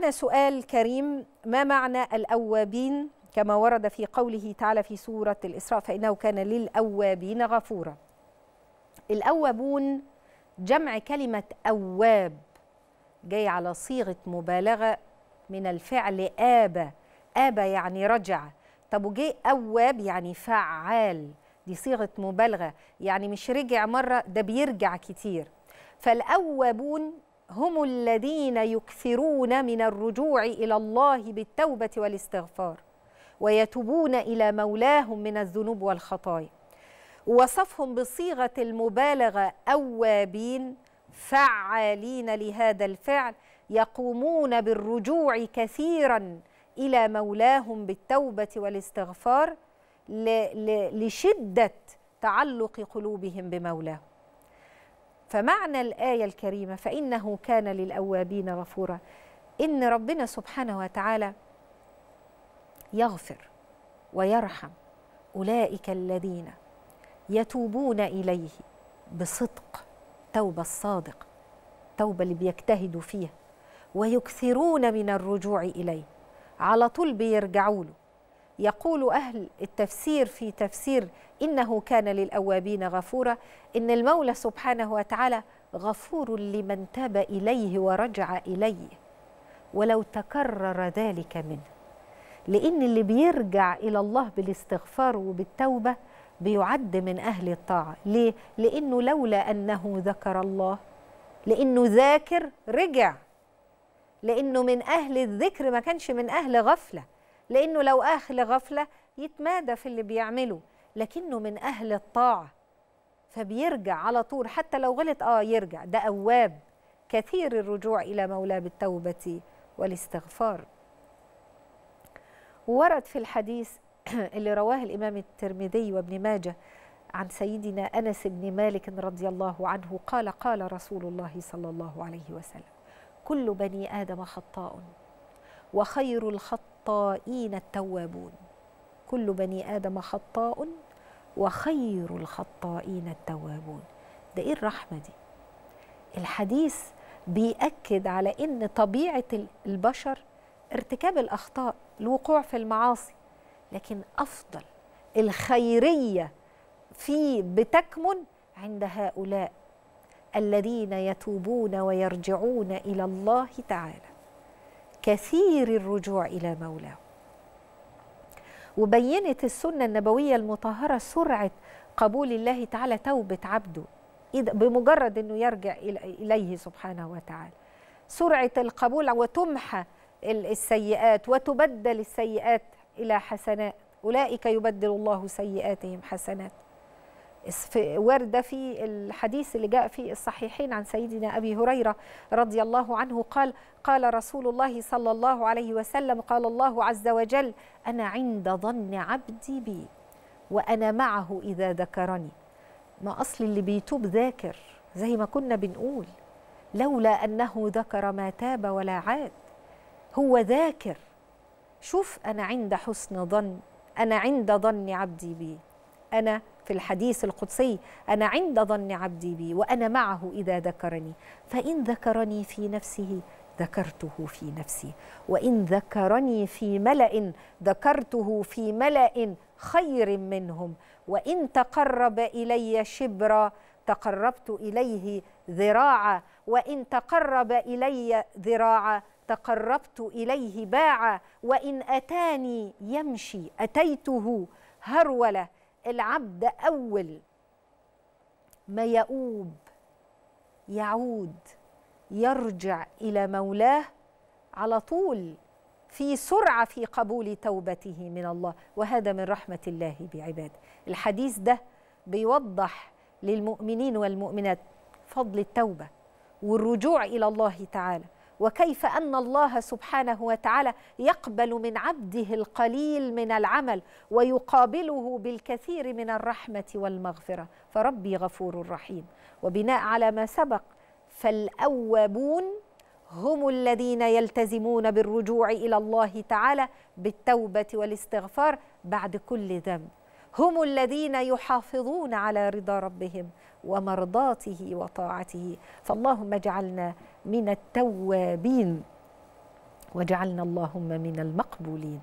معنا سؤال كريم ما معنى الأوابين كما ورد في قوله تعالى في سورة الإسراء فإنه كان للأوابين غفورا الأوابون جمع كلمة أواب جاي على صيغة مبالغة من الفعل آبى آبى يعني رجع طب وجي أواب يعني فعال دي صيغة مبالغة يعني مش رجع مرة ده بيرجع كتير فالأوابون هم الذين يكثرون من الرجوع إلى الله بالتوبة والاستغفار ويتوبون إلى مولاهم من الذنوب والخطايا وصفهم بصيغة المبالغة أوابين فعالين لهذا الفعل يقومون بالرجوع كثيرا إلى مولاهم بالتوبة والاستغفار لشدة تعلق قلوبهم بمولاهم فمعنى الآية الكريمة فإنه كان للأوابين غفورا إن ربنا سبحانه وتعالى يغفر ويرحم أولئك الذين يتوبون إليه بصدق توبة الصادق التوبة اللي بيجتهدوا فيها ويكثرون من الرجوع إليه على طول بيرجعوا له يقول أهل التفسير في تفسير إنه كان للأوابين غفورا إن المولى سبحانه وتعالى غفور لمن تاب إليه ورجع إليه ولو تكرر ذلك منه لأن اللي بيرجع إلى الله بالاستغفار وبالتوبة بيعد من أهل الطاعة ليه؟ لأنه لولا أنه ذكر الله لأنه ذاكر رجع لأنه من أهل الذكر ما كانش من أهل غفلة لأنه لو أهل غفلة يتمادى في اللي بيعمله لكنه من أهل الطاعة فبيرجع على طول حتى لو غلط آه يرجع ده أواب كثير الرجوع إلى مولاه بالتوبة والاستغفار ورد في الحديث اللي رواه الإمام الترمذي وابن ماجه عن سيدنا أنس بن مالك رضي الله عنه قال قال رسول الله صلى الله عليه وسلم كل بني آدم خطاء وخير الخطاء الخطائين التوابون كل بني آدم خطاء وخير الخطائين التوابون ده إيه الرحمة دي؟ الحديث بيأكد على إن طبيعة البشر ارتكاب الأخطاء الوقوع في المعاصي لكن أفضل الخيرية في بتكمن عند هؤلاء الذين يتوبون ويرجعون إلى الله تعالى كثير الرجوع إلى مولاه وبينت السنة النبوية المطهرة سرعة قبول الله تعالى توبة عبده بمجرد أنه يرجع إليه سبحانه وتعالى سرعة القبول وتمحى السيئات وتبدل السيئات إلى حسنات أولئك يبدل الله سيئاتهم حسنات ورد في الحديث اللي جاء في الصحيحين عن سيدنا أبي هريرة رضي الله عنه قال قال رسول الله صلى الله عليه وسلم قال الله عز وجل أنا عند ظن عبدي بي وأنا معه إذا ذكرني ما أصل اللي بيتوب ذاكر زي ما كنا بنقول لولا أنه ذكر ما تاب ولا عاد هو ذاكر شوف أنا عند حسن ظن أنا عند ظن عبدي بي أنا في الحديث القدسي أنا عند ظن عبدي بي وأنا معه إذا ذكرني فإن ذكرني في نفسه ذكرته في نفسي وإن ذكرني في ملأ ذكرته في ملأ خير منهم وإن تقرب إلي شبرا تقربت إليه ذراعا وإن تقرب إلي ذراعا تقربت إليه باعا وإن أتاني يمشي أتيته هرولة العبد أول ما يؤوب يعود يرجع إلى مولاه على طول في سرعة في قبول توبته من الله وهذا من رحمة الله بعباده الحديث ده بيوضح للمؤمنين والمؤمنات فضل التوبة والرجوع إلى الله تعالى وكيف أن الله سبحانه وتعالى يقبل من عبده القليل من العمل ويقابله بالكثير من الرحمة والمغفرة فربي غفور رحيم وبناء على ما سبق فالأوابون هم الذين يلتزمون بالرجوع إلى الله تعالى بالتوبة والاستغفار بعد كل ذنب هم الذين يحافظون على رضا ربهم ومرضاته وطاعته فاللهم اجعلنا من التوابين واجعلنا اللهم من المقبولين